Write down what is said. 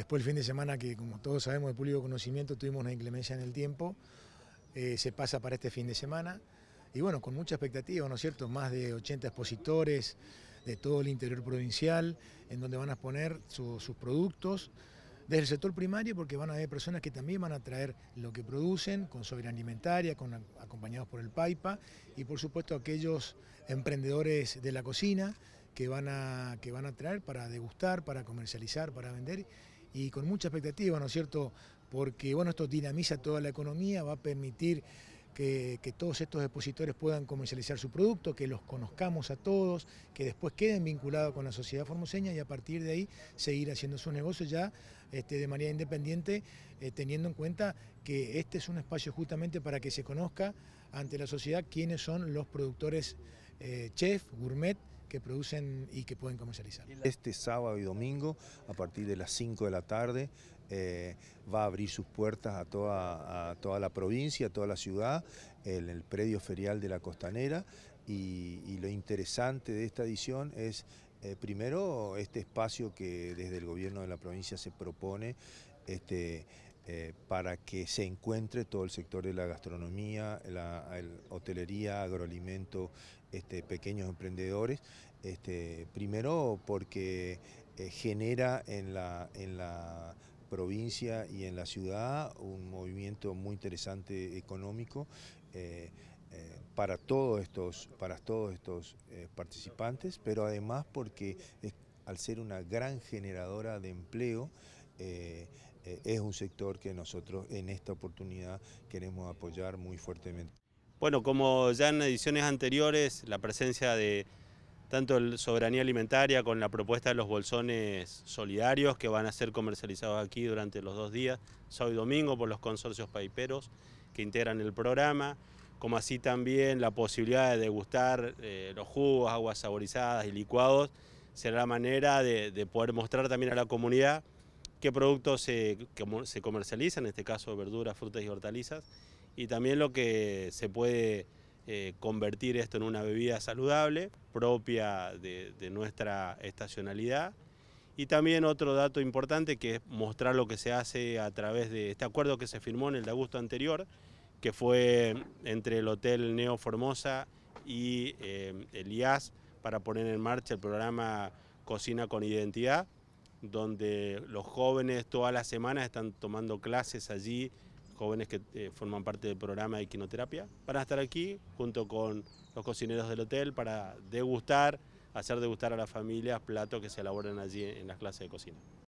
Después el fin de semana, que como todos sabemos de público conocimiento, tuvimos una inclemencia en el tiempo, eh, se pasa para este fin de semana. Y bueno, con mucha expectativa, ¿no es cierto? Más de 80 expositores de todo el interior provincial, en donde van a exponer sus productos desde el sector primario, porque van a haber personas que también van a traer lo que producen, con soberanía alimentaria, acompañados por el PAIPA, y por supuesto aquellos emprendedores de la cocina que van a, que van a traer para degustar, para comercializar, para vender y con mucha expectativa, ¿no es cierto? Porque bueno, esto dinamiza toda la economía, va a permitir que, todos estos expositores puedan comercializar su producto, que los conozcamos a todos, que después queden vinculados con la sociedad formoseña y a partir de ahí seguir haciendo su negocio ya este, de manera independiente, eh, teniendo en cuenta que este es un espacio justamente para que se conozca ante la sociedad quiénes son los productores eh, chef, gourmet que producen y que pueden comercializar. Este sábado y domingo, a partir de las 5 de la tarde, eh, va a abrir sus puertas a toda, toda la provincia, a toda la ciudad, en el predio ferial de la Costanera. Y, lo interesante de esta edición es, eh, primero, este espacio que desde el gobierno de la provincia se propone. Este, eh, para que se encuentre todo el sector de la gastronomía, la, hotelería, agroalimento, este, pequeños emprendedores. Este, primero porque eh, genera en la, en la provincia y en la ciudad un movimiento muy interesante económico. Eh, para todos estos, para todos estos participantes, pero además porque al ser una gran generadora de empleo, eh, es un sector que nosotros en esta oportunidad queremos apoyar muy fuertemente. Bueno, como ya en ediciones anteriores, la presencia de tanto Soberanía Alimentaria con la propuesta de los bolsones solidarios que van a ser comercializados aquí durante los dos días, sábado y domingo, por los consorcios paiperos que integran el programa, como así también la posibilidad de degustar eh, los jugos, aguas saborizadas y licuados, será la manera de poder mostrar también a la comunidad qué productos se, se comercializan, en este caso verduras, frutas y hortalizas, y también lo que se puede eh, convertir esto en una bebida saludable propia de, nuestra estacionalidad. Y también otro dato importante que es mostrar lo que se hace a través de este acuerdo que se firmó en el de agosto anterior, que fue entre el Hotel Neo Formosa y eh, el IAS para poner en marcha el programa Cocina con Identidad, donde los jóvenes todas las semanas están tomando clases allí, jóvenes que eh, forman parte del programa de quinoterapia, van a estar aquí junto con los cocineros del hotel para degustar, hacer degustar a las familias platos que se elaboran allí en las clases de cocina.